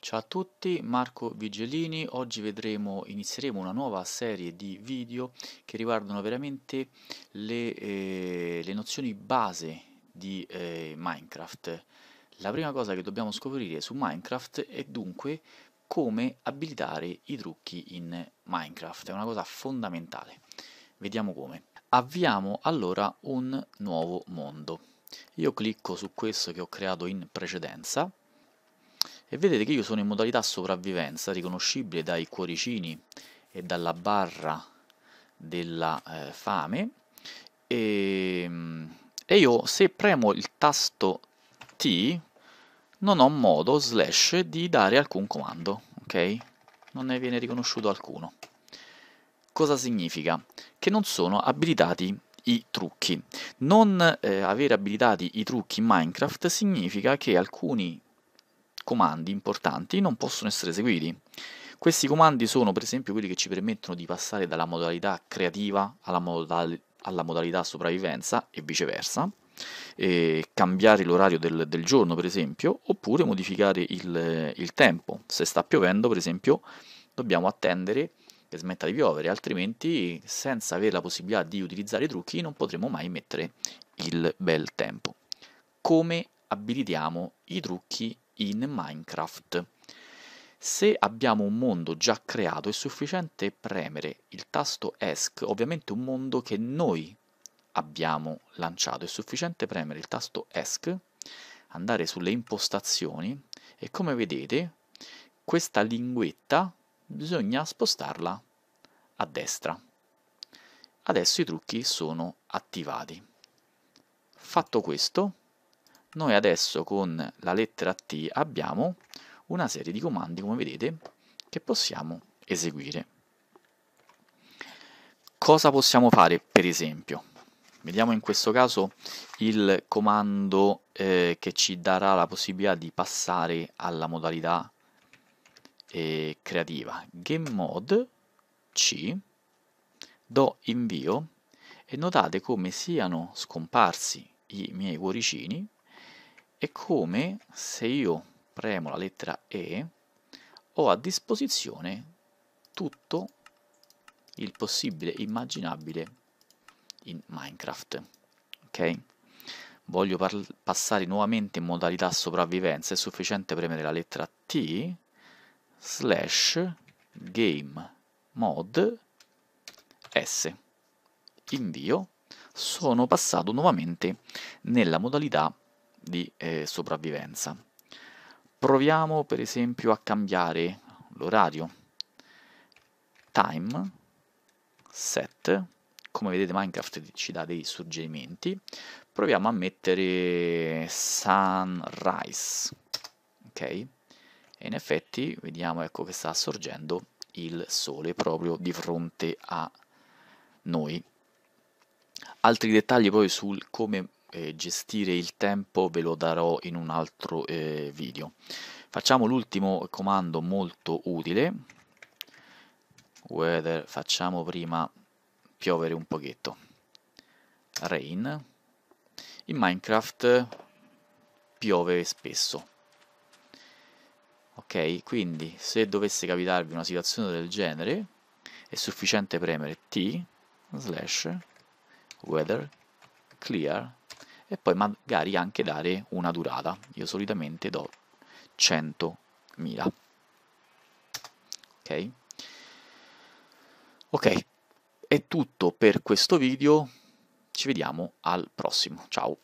Ciao a tutti, Marco Vigelini, oggi vedremo, inizieremo una nuova serie di video che riguardano veramente le, eh, le nozioni base di eh, Minecraft. La prima cosa che dobbiamo scoprire su Minecraft è dunque come abilitare i trucchi in Minecraft, è una cosa fondamentale. Vediamo come. Avviamo allora un nuovo mondo. Io clicco su questo che ho creato in precedenza e vedete che io sono in modalità sopravvivenza riconoscibile dai cuoricini e dalla barra della eh, fame e, ehm, e, io se premo il tasto T non ho modo slash di dare alcun comando ok non ne viene riconosciuto alcuno cosa significa che non sono abilitati i trucchi non eh, avere abilitati i trucchi in minecraft significa che alcuni comandi importanti non possono essere eseguiti. Questi comandi sono per esempio quelli che ci permettono di passare dalla modalità creativa alla, modal- alla modalità sopravvivenza e viceversa, e cambiare l'orario del, del, giorno per esempio, oppure modificare il, il tempo. Se sta piovendo per esempio dobbiamo attendere che smetta di piovere, altrimenti senza avere la possibilità di utilizzare i trucchi non potremo mai mettere il bel tempo. Come abilitiamo i trucchi in Minecraft. Se abbiamo un mondo già creato è sufficiente premere il tasto ESC, ovviamente un mondo che noi abbiamo lanciato, è sufficiente premere il tasto ESC, andare sulle impostazioni e come vedete questa linguetta bisogna spostarla a destra. Adesso i trucchi sono attivati. Fatto questo, noi adesso con la lettera T abbiamo una serie di comandi, come vedete, che possiamo eseguire. Cosa possiamo fare, per esempio? Vediamo in questo caso il comando eh, che ci darà la possibilità di passare alla modalità eh, creativa. GameMod C, do invio e notate come siano scomparsi i miei cuoricini è come se io premo la lettera E ho a disposizione tutto il possibile immaginabile in Minecraft. Ok? Voglio passare nuovamente in modalità sopravvivenza, è sufficiente premere la lettera T slash game mod S. Invio, sono passato nuovamente nella modalità di eh, sopravvivenza. Proviamo per esempio a cambiare l'orario. Time, set, come vedete Minecraft ci dà dei suggerimenti. Proviamo a mettere sunrise, ok? E in effetti vediamo ecco, che sta sorgendo il sole proprio di fronte a noi. Altri dettagli poi sul come eh, gestire il tempo ve lo darò in un altro eh, video. Facciamo l'ultimo comando molto utile, weather, facciamo prima piovere un pochetto, rain, in Minecraft piove spesso. Ok, quindi se dovesse capitarvi una situazione del genere, è sufficiente premere T slash weather clear e poi magari anche dare una durata. Io solitamente do 100.000. Ok? Ok, è tutto per questo video. Ci vediamo al prossimo. Ciao.